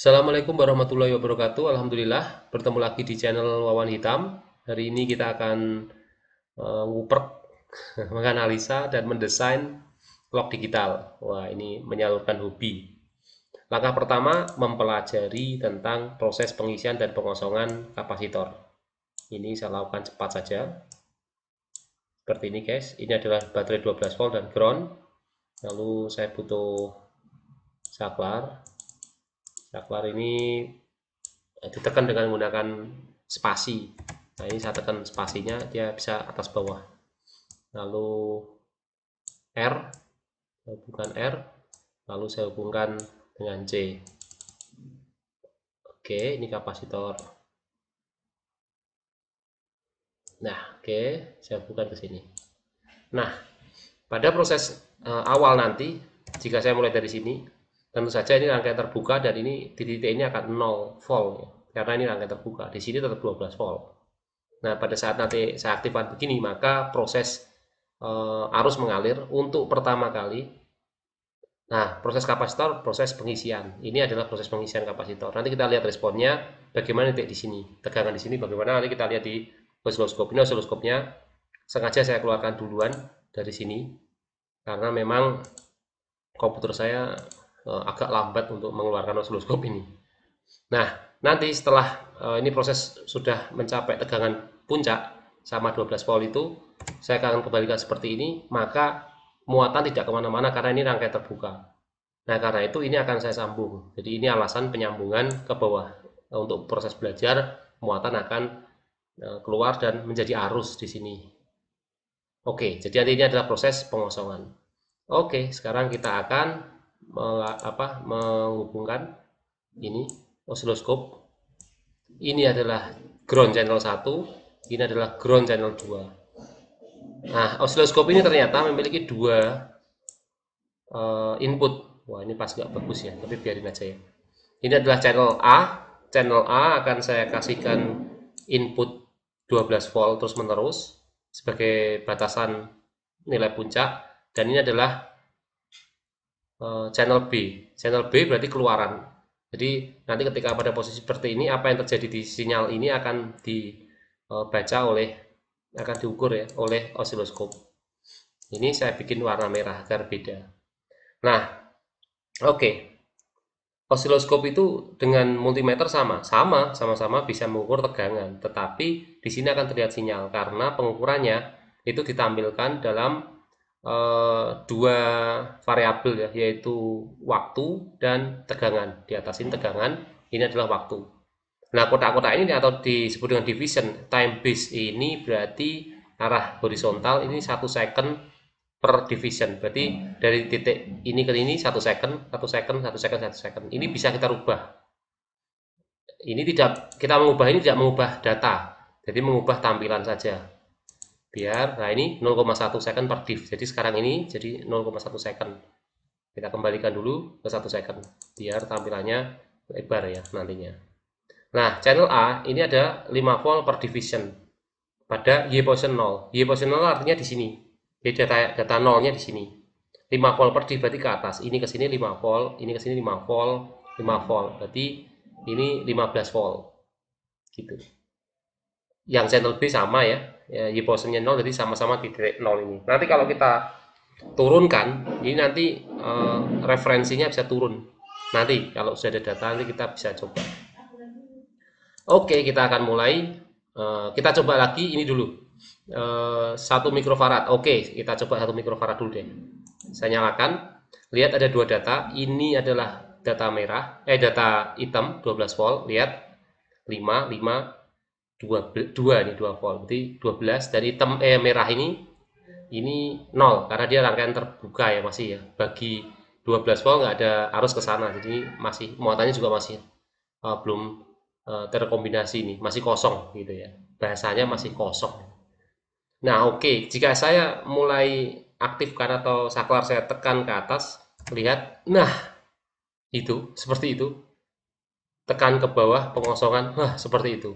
Assalamualaikum warahmatullahi wabarakatuh. Alhamdulillah bertemu lagi di channel Wawan Hitam. Hari ini kita akan uh, eh, menganalisa dan mendesain clock digital. Wah, ini menyalurkan hobi. Langkah pertama mempelajari tentang proses pengisian dan pengosongan kapasitor. Ini saya lakukan cepat saja. Seperti ini guys, ini adalah baterai 12 volt dan ground. Lalu saya butuh saklar keluar ini eh, ditekan dengan menggunakan spasi. Nah, ini saya tekan spasinya, dia bisa atas bawah. Lalu R, saya hubungkan R, lalu saya hubungkan dengan C. Oke, ini kapasitor. Nah, oke, saya hubungkan ke sini. Nah, pada proses eh, awal nanti, jika saya mulai dari sini, Tentu saja ini rangkaian terbuka dan ini di titik ini akan 0 volt ya. Karena ini rangkaian terbuka, di sini tetap 12 volt. Nah, pada saat nanti saya aktifkan begini, maka proses e, arus mengalir untuk pertama kali. Nah, proses kapasitor, proses pengisian. Ini adalah proses pengisian kapasitor. Nanti kita lihat responnya bagaimana titik di sini. Tegangan di sini bagaimana nanti kita lihat di osiloskop. Ini osiloskopnya sengaja saya keluarkan duluan dari sini karena memang komputer saya Eh, agak lambat untuk mengeluarkan osiloskop ini. Nah, nanti setelah eh, ini proses sudah mencapai tegangan puncak sama 12 volt itu, saya akan kembalikan seperti ini, maka muatan tidak kemana-mana karena ini rangkaian terbuka. Nah, karena itu ini akan saya sambung. Jadi ini alasan penyambungan ke bawah. Eh, untuk proses belajar, muatan akan keluar dan menjadi arus di sini. Oke, jadi ini adalah proses pengosongan. Oke, sekarang kita akan apa, menghubungkan ini osiloskop. Ini adalah ground channel 1, ini adalah ground channel 2. Nah, osiloskop ini ternyata memiliki dua uh, input. Wah, ini pas nggak bagus ya, tapi biarin aja ya. Ini adalah channel A. Channel A akan saya kasihkan input 12 volt terus menerus sebagai batasan nilai puncak dan ini adalah Eh, channel B. Channel B berarti keluaran. Jadi nanti ketika pada posisi seperti ini apa yang terjadi di sinyal ini akan dibaca oleh akan diukur ya oleh osiloskop. Ini saya bikin warna merah agar beda. Nah, oke. Okay. Osiloskop itu dengan multimeter sama, sama, sama-sama bisa mengukur tegangan, tetapi di sini akan terlihat sinyal karena pengukurannya itu ditampilkan dalam Eh, dua variabel ya, yaitu waktu dan tegangan. Di atas ini tegangan, ini adalah waktu. Nah, kotak-kotak ini atau disebut dengan division time base ini berarti arah horizontal ini satu second per division. Berarti dari titik ini ke ini satu second, satu second, satu second, satu second. Ini bisa kita rubah. Ini tidak kita mengubah ini tidak mengubah data, jadi mengubah tampilan saja biar nah ini 0,1 second per div jadi sekarang ini jadi 0,1 second kita kembalikan dulu ke 1 second biar tampilannya lebar ya nantinya nah channel A ini ada 5 volt per division pada Y position 0 Y position 0 artinya di sini jadi data, data 0 nya di sini 5 volt per div berarti ke atas ini ke sini 5 volt ini ke sini 5 volt 5 volt berarti ini 15 volt gitu yang channel B sama ya ya, Yposumnya 0 jadi sama-sama di titik 0 ini nanti kalau kita turunkan ini nanti uh, referensinya bisa turun nanti kalau sudah ada data nanti kita bisa coba oke kita akan mulai Uh, kita coba lagi ini dulu eh, satu 1 mikrofarad oke kita coba satu mikrofarad dulu deh saya nyalakan lihat ada dua data ini adalah data merah eh data hitam 12 volt lihat 5 5 dua dua nih dua volt berarti 12 dari tem eh, merah ini ini nol karena dia rangkaian terbuka ya masih ya bagi 12 volt nggak ada arus ke sana jadi masih muatannya juga masih uh, belum uh, terkombinasi ini masih kosong gitu ya bahasanya masih kosong nah oke okay. jika saya mulai aktifkan atau saklar saya tekan ke atas lihat nah itu seperti itu tekan ke bawah pengosongan wah seperti itu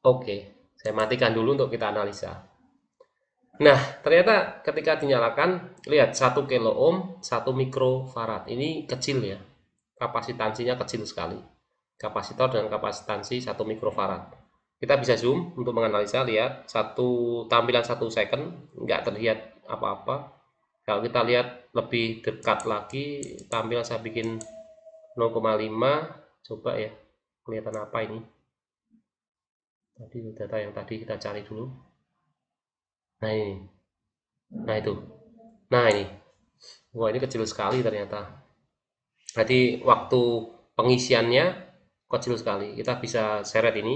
Oke, saya matikan dulu untuk kita analisa. Nah, ternyata ketika dinyalakan, lihat 1 kilo ohm, 1 mikrofarad. Ini kecil ya. Kapasitansinya kecil sekali. Kapasitor dengan kapasitansi 1 mikrofarad. Kita bisa zoom untuk menganalisa, lihat satu tampilan 1 second, nggak terlihat apa-apa. Kalau kita lihat lebih dekat lagi, tampilan saya bikin 0,5. Coba ya, kelihatan apa ini tadi data yang tadi kita cari dulu. Nah ini. Nah itu. Nah ini. Wah ini kecil sekali ternyata. Jadi waktu pengisiannya kecil sekali. Kita bisa seret ini.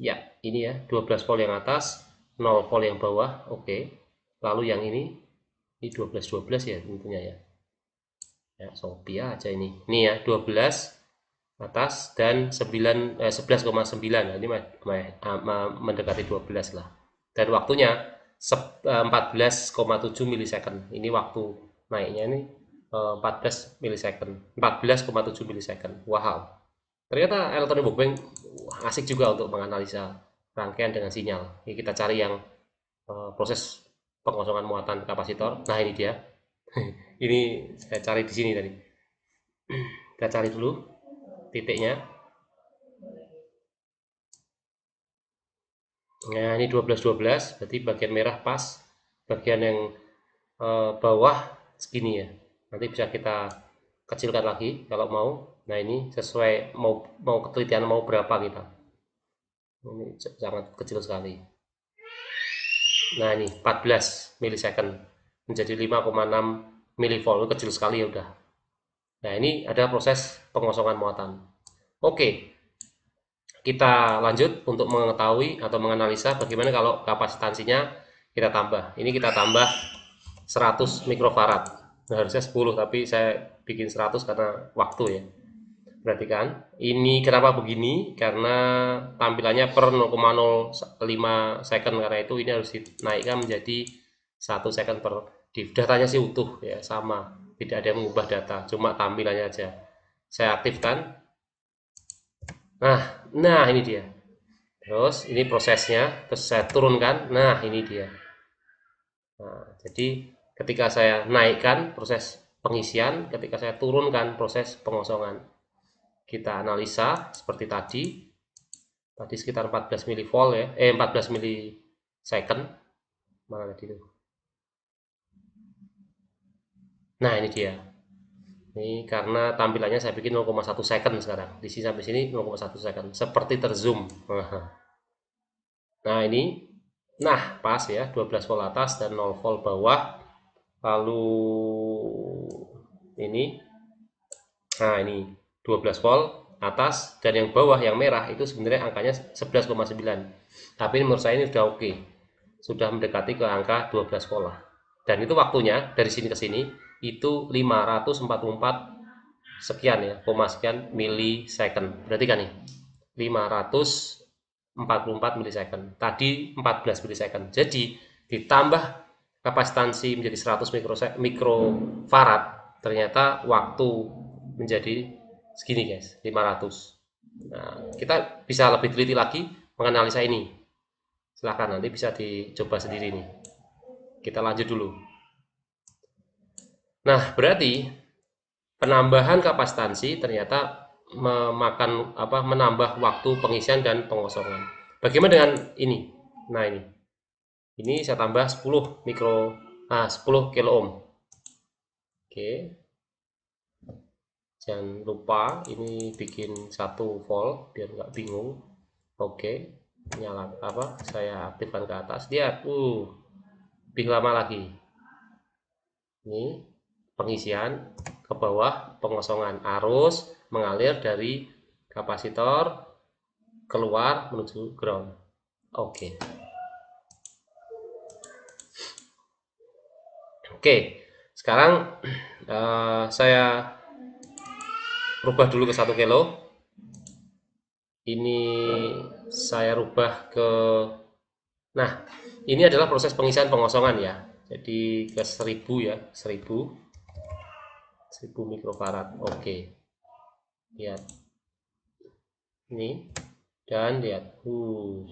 Ya, ini ya. 12 volt yang atas, 0 volt yang bawah. Oke. Lalu yang ini. Ini 12-12 ya tentunya ya. Ya, sopia aja ini. Ini ya, 12 atas dan 9 eh, 11,9 nah, ini ah, mendekati 12 lah dan waktunya 14,7 eh, milisecond ini waktu naiknya ini 14 eh, milisecond 14,7 milisecond wow ternyata electronic bookbank asik juga untuk menganalisa rangkaian dengan sinyal ini kita cari yang eh, proses pengosongan muatan kapasitor nah ini dia ini saya cari di sini tadi kita cari dulu titiknya nah ini 12 12 berarti bagian merah pas bagian yang e, bawah segini ya nanti bisa kita kecilkan lagi kalau mau nah ini sesuai mau mau ketelitian mau berapa kita ini sangat kecil sekali nah ini 14 milisecond menjadi 5,6 milivolt kecil sekali ya udah Nah, ini ada proses pengosongan muatan. Oke, kita lanjut untuk mengetahui atau menganalisa bagaimana kalau kapasitansinya kita tambah. Ini kita tambah 100 mikrofarad. Nah, harusnya 10, tapi saya bikin 100 karena waktu ya. Perhatikan, ini kenapa begini? Karena tampilannya per 0,05 second, karena itu ini harus dinaikkan menjadi 1 second per div. Datanya sih utuh ya, sama tidak ada yang mengubah data cuma tampilannya aja saya aktifkan nah nah ini dia terus ini prosesnya terus saya turunkan nah ini dia nah, jadi ketika saya naikkan proses pengisian ketika saya turunkan proses pengosongan kita analisa seperti tadi tadi sekitar 14 mili volt ya eh 14 second, mana tadi itu Nah, ini dia. Ini karena tampilannya saya bikin 0,1 second sekarang. Di sini sampai sini 0,1 second. Seperti terzoom. Nah, ini. Nah, pas ya. 12 volt atas dan 0 volt bawah. Lalu ini. Nah, ini 12 volt atas dan yang bawah yang merah itu sebenarnya angkanya 11,9 tapi menurut saya ini sudah oke okay. sudah mendekati ke angka 12 volt dan itu waktunya dari sini ke sini itu 544 sekian ya, koma sekian milisecond. Berarti kan nih 544 milisecond. Tadi 14 milisecond. Jadi ditambah kapasitansi menjadi 100 mikro mikrofarad, ternyata waktu menjadi segini guys, 500. Nah, kita bisa lebih teliti lagi menganalisa ini. Silahkan nanti bisa dicoba sendiri nih. Kita lanjut dulu. Nah, berarti penambahan kapasitansi ternyata memakan apa menambah waktu pengisian dan pengosongan. Bagaimana dengan ini? Nah, ini. Ini saya tambah 10 mikro ah 10 kilo ohm. Oke. Jangan lupa ini bikin satu volt biar nggak bingung. Oke. Nyala apa? Saya aktifkan ke atas. Dia uh lebih lama lagi. Ini pengisian ke bawah pengosongan arus mengalir dari kapasitor keluar menuju ground oke oke sekarang uh, saya rubah dulu ke satu kilo ini saya rubah ke nah ini adalah proses pengisian pengosongan ya jadi ke 1000 ya 1000 1000 mikrofarad. Oke. Okay. Lihat. Ini dan lihat. Uh.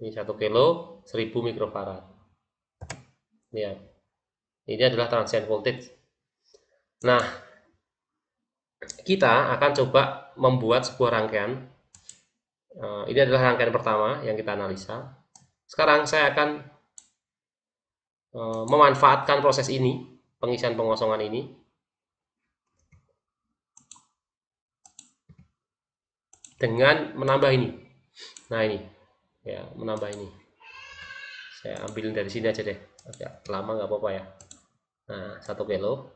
Ini 1 kilo 1000 mikrofarad. Lihat. Ini adalah transient voltage. Nah, kita akan coba membuat sebuah rangkaian. Eh, ini adalah rangkaian pertama yang kita analisa. Sekarang saya akan eh, memanfaatkan proses ini pengisian pengosongan ini. Dengan menambah ini. Nah ini. Ya, menambah ini. Saya ambil dari sini aja deh. Agak lama nggak apa-apa ya. Nah, satu kilo.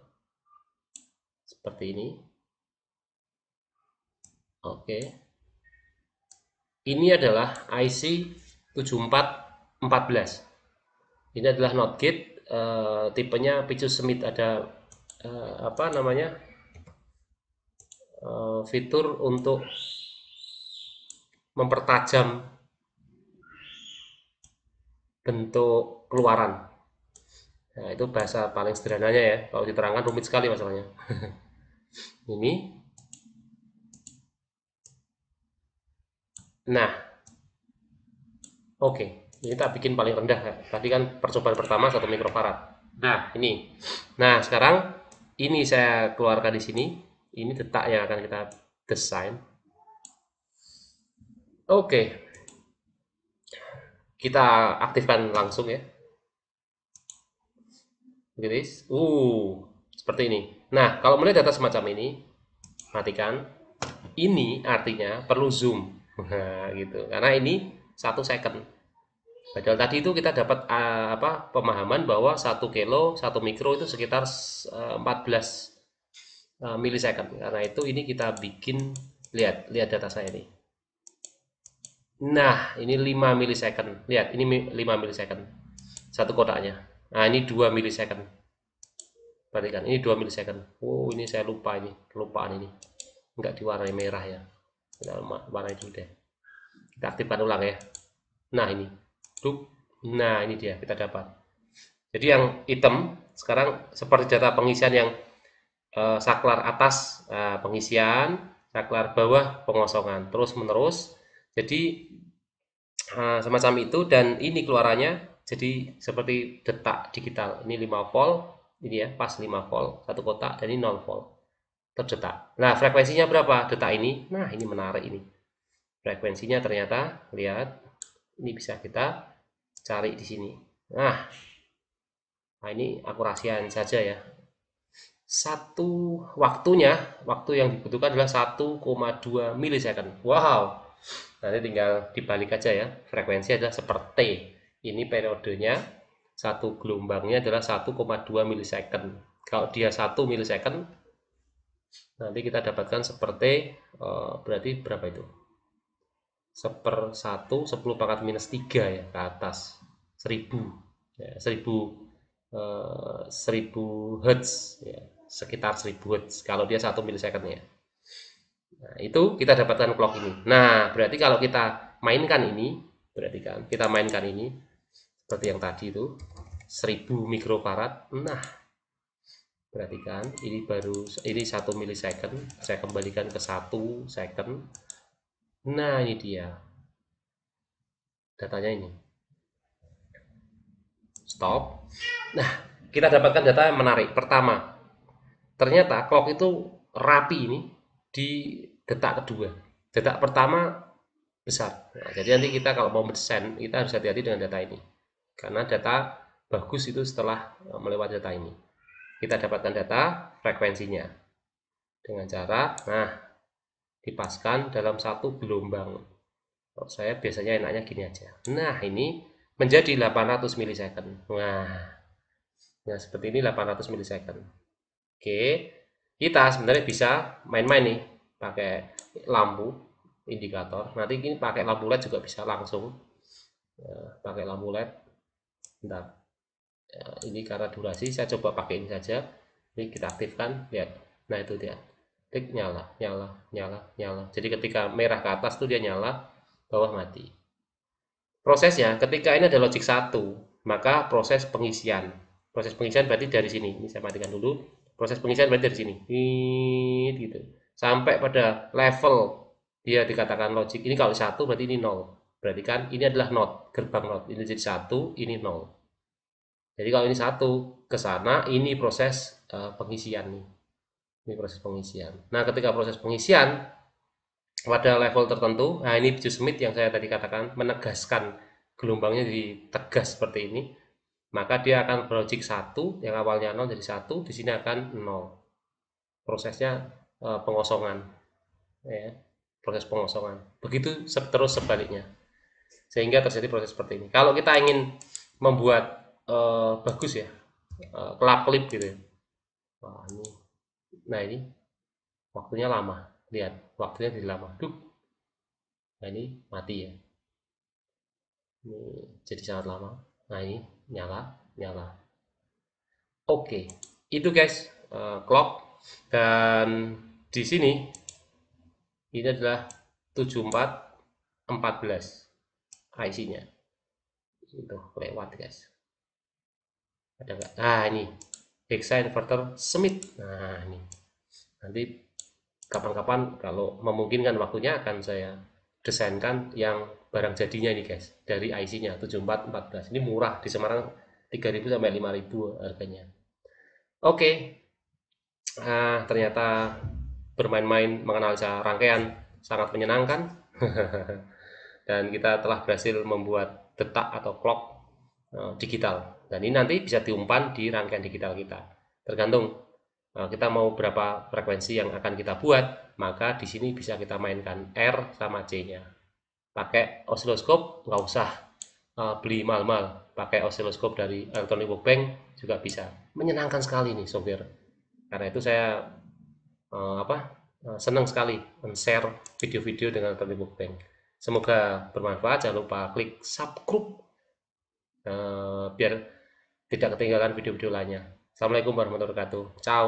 Seperti ini. Oke. Ini adalah IC 7414. Ini adalah not gate Eh, tipenya Picus semit ada uh, apa namanya uh, fitur untuk mempertajam bentuk keluaran. Nah, itu bahasa paling sederhananya ya. Kalau diterangkan rumit sekali masalahnya. Ini. Nah. Oke. Okay kita bikin paling rendah ya. tadi kan percobaan pertama satu mikrofarad nah ini nah sekarang ini saya keluarkan di sini ini detak yang akan kita desain oke kita aktifkan langsung ya Gris. Uh, seperti ini. Nah, kalau melihat data semacam ini, matikan. Ini artinya perlu zoom. Nah, gitu. Karena ini satu second. Padahal tadi itu kita dapat uh, apa pemahaman bahwa 1 kilo 1 mikro itu sekitar uh, 14 uh, milisecond. Karena itu ini kita bikin lihat lihat data saya ini. Nah, ini 5 milisecond. Lihat, ini 5 milisecond. Satu kotaknya. Nah, ini 2 milisecond. Perhatikan, ini 2 milisecond. Oh, ini saya lupa ini, kelupaan ini. Enggak diwarnai merah ya. Kita warna itu deh. Kita aktifkan ulang ya. Nah, ini Duk. Nah, ini dia kita dapat. Jadi yang hitam sekarang seperti data pengisian yang eh, saklar atas eh, pengisian, saklar bawah pengosongan, terus menerus. Jadi eh, semacam itu dan ini keluarannya jadi seperti detak digital. Ini 5 volt, ini ya pas 5 volt satu kotak dan ini 0 volt terdetak. Nah, frekuensinya berapa detak ini? Nah, ini menarik ini. Frekuensinya ternyata lihat ini bisa kita cari di sini nah, nah ini akurasian saja ya satu waktunya waktu yang dibutuhkan adalah 1,2 milisecond wow nanti tinggal dibalik aja ya frekuensi adalah seperti ini periodenya satu gelombangnya adalah 1,2 milisecond kalau dia 1 milisecond nanti kita dapatkan seperti eh, berarti berapa itu seper 1, 10 pangkat minus tiga ya, ke atas, seribu ya, seribu uh, eh, 1000 Hertz, ya, sekitar seribu Hertz, kalau dia 1 milisecond ya. Nah, itu kita dapatkan clock ini. Nah, berarti kalau kita mainkan ini, berarti kan kita mainkan ini, seperti yang tadi itu, 1000 mikrofarad, nah, berarti kan ini baru ini satu milisecond saya kembalikan ke satu second Nah, ini dia. Datanya ini. Stop. Nah, kita dapatkan data yang menarik. Pertama, ternyata clock itu rapi ini di detak kedua. Detak pertama besar. Nah, jadi nanti kita kalau mau bersen, kita harus hati-hati dengan data ini. Karena data bagus itu setelah eh, melewati data ini. Kita dapatkan data frekuensinya. Dengan cara, nah kipaskan dalam satu gelombang. Kalau saya biasanya enaknya gini aja. Nah, ini menjadi 800 milisecond. Nah, ya seperti ini 800 milisecond. Oke, kita sebenarnya bisa main-main nih pakai lampu indikator. Nanti ini pakai lampu LED juga bisa langsung ya, pakai lampu LED. Bentar. Ya, ini karena durasi saya coba pakai ini saja. Ini kita aktifkan, lihat. Nah, itu dia klik nyala, nyala, nyala, nyala. Jadi ketika merah ke atas tuh dia nyala, bawah mati. Prosesnya, ketika ini ada logic 1, maka proses pengisian. Proses pengisian berarti dari sini. Ini saya matikan dulu. Proses pengisian berarti dari sini. gitu. Sampai pada level dia dikatakan logic. Ini kalau 1 berarti ini nol. Berarti kan ini adalah not gerbang not Ini jadi 1, ini nol. Jadi kalau ini satu ke sana, ini proses uh, pengisian nih. Ini proses pengisian. Nah, ketika proses pengisian pada level tertentu, nah ini Joe Smith yang saya tadi katakan menegaskan gelombangnya jadi tegas seperti ini, maka dia akan berlogik satu yang awalnya nol jadi satu, di sini akan nol. Prosesnya e, pengosongan. Ya, proses pengosongan. Begitu terus sebaliknya. Sehingga terjadi proses seperti ini. Kalau kita ingin membuat e, bagus ya, e, kelap-kelip gitu ya. Wah, ini Nah ini waktunya lama. Lihat, waktunya jadi lama. Duk. Nah ini mati ya. Ini jadi sangat lama. Nah ini nyala, nyala. Oke, itu guys uh, clock dan di sini ini adalah 7414 14 IC-nya. Itu lewat guys. Ada nggak? ah ini hexa inverter Smith. Nah ini nanti kapan-kapan kalau memungkinkan waktunya akan saya desainkan yang barang jadinya ini guys dari IC-nya 7414 ini murah di Semarang 3000 sampai 5000 harganya oke okay. nah, ternyata bermain-main mengenal rangkaian sangat menyenangkan dan kita telah berhasil membuat detak atau clock eh, digital dan ini nanti bisa diumpan di rangkaian digital kita tergantung Eh, kita mau berapa frekuensi yang akan kita buat, maka di sini bisa kita mainkan R sama C-nya. Pakai osiloskop, nggak usah eh, beli mal-mal. Pakai osiloskop dari Anthony Workbank juga bisa. Menyenangkan sekali nih software. Karena itu saya eh, apa uh, senang sekali men-share video-video dengan Anthony Workbank. Semoga bermanfaat. Jangan lupa klik subscribe biar tidak ketinggalan video-video lainnya. Assalamualaikum warahmatullahi wabarakatuh. Ciao.